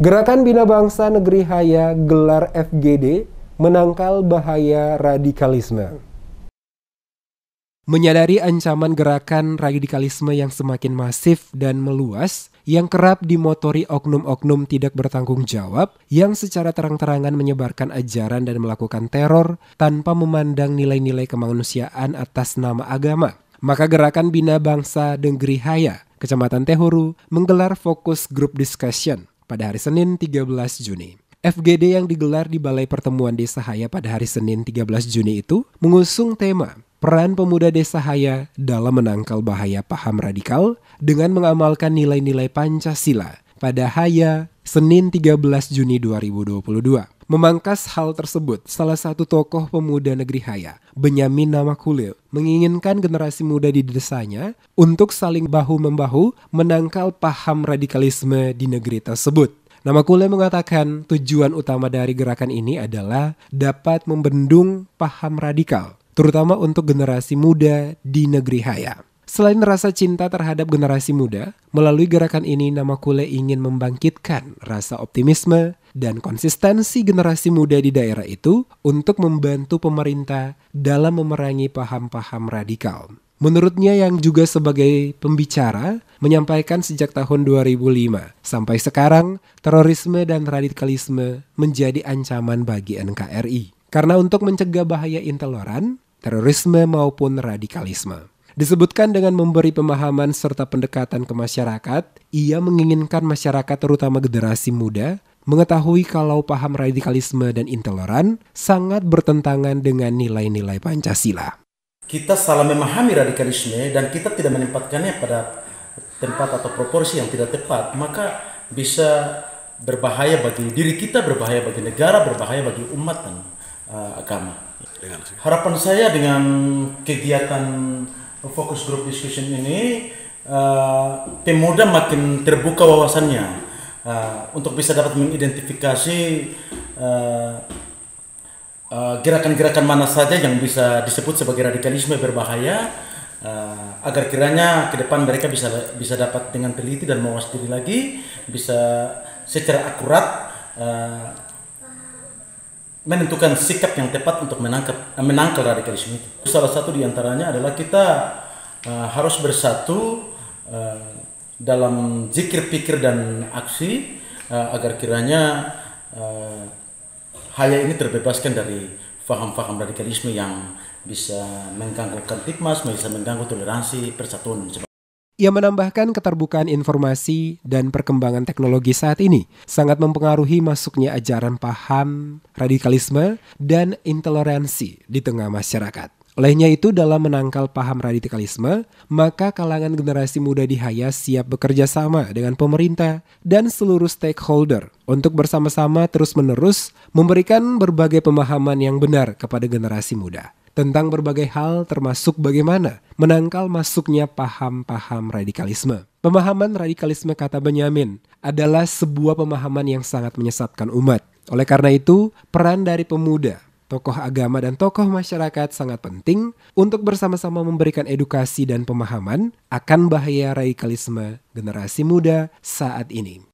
Gerakan Bina Bangsa Negeri Haya gelar FGD menangkal bahaya radikalisme. Menyadari ancaman gerakan radikalisme yang semakin masif dan meluas, yang kerap dimotori oknum-oknum tidak bertanggung jawab, yang secara terang-terangan menyebarkan ajaran dan melakukan teror tanpa memandang nilai-nilai kemanusiaan atas nama agama. Maka gerakan Bina Bangsa Negeri Haya Kecamatan Tehuru menggelar fokus grup discussion pada hari Senin 13 Juni. FGD yang digelar di Balai Pertemuan Desa Haya pada hari Senin 13 Juni itu mengusung tema Peran pemuda desa Haya dalam menangkal bahaya paham radikal dengan mengamalkan nilai-nilai Pancasila pada Haya Senin 13 Juni 2022. Memangkas hal tersebut, salah satu tokoh pemuda negeri Haya, Benyamin nama Namakulil, menginginkan generasi muda di desanya untuk saling bahu-membahu menangkal paham radikalisme di negeri tersebut. nama kule mengatakan tujuan utama dari gerakan ini adalah dapat membendung paham radikal, terutama untuk generasi muda di negeri Haya. Selain rasa cinta terhadap generasi muda, melalui gerakan ini nama Kule ingin membangkitkan rasa optimisme dan konsistensi generasi muda di daerah itu untuk membantu pemerintah dalam memerangi paham-paham radikal. Menurutnya yang juga sebagai pembicara menyampaikan sejak tahun 2005 sampai sekarang terorisme dan radikalisme menjadi ancaman bagi NKRI. Karena untuk mencegah bahaya intoleran, terorisme maupun radikalisme. Disebutkan dengan memberi pemahaman serta pendekatan ke masyarakat, ia menginginkan masyarakat terutama generasi muda mengetahui kalau paham radikalisme dan intoleran sangat bertentangan dengan nilai-nilai Pancasila. Kita salah memahami radikalisme dan kita tidak menempatkannya pada tempat atau proporsi yang tidak tepat, maka bisa berbahaya bagi diri kita, berbahaya bagi negara, berbahaya bagi umat dan uh, agama. Harapan saya dengan kegiatan fokus grup discussion ini uh, tim muda makin terbuka wawasannya uh, untuk bisa dapat mengidentifikasi uh, uh, gerakan-gerakan mana saja yang bisa disebut sebagai radikalisme berbahaya uh, agar kiranya ke depan mereka bisa bisa dapat dengan teliti dan mawas diri lagi bisa secara akurat uh, menentukan sikap yang tepat untuk menangkap eh, menangkal radikalisme itu. Salah satu diantaranya adalah kita uh, harus bersatu uh, dalam zikir, pikir dan aksi uh, agar kiranya uh, hal ini terbebaskan dari faham-faham radikalisme yang bisa mengganggu kantikmas, bisa mengganggu toleransi, persatuan. Ia menambahkan keterbukaan informasi dan perkembangan teknologi saat ini sangat mempengaruhi masuknya ajaran paham, radikalisme, dan intoleransi di tengah masyarakat. Olehnya itu dalam menangkal paham radikalisme, maka kalangan generasi muda di Hayas siap bekerja sama dengan pemerintah dan seluruh stakeholder untuk bersama-sama terus-menerus memberikan berbagai pemahaman yang benar kepada generasi muda tentang berbagai hal termasuk bagaimana menangkal masuknya paham-paham radikalisme. Pemahaman radikalisme kata Benyamin adalah sebuah pemahaman yang sangat menyesatkan umat. Oleh karena itu, peran dari pemuda, tokoh agama dan tokoh masyarakat sangat penting untuk bersama-sama memberikan edukasi dan pemahaman akan bahaya radikalisme generasi muda saat ini.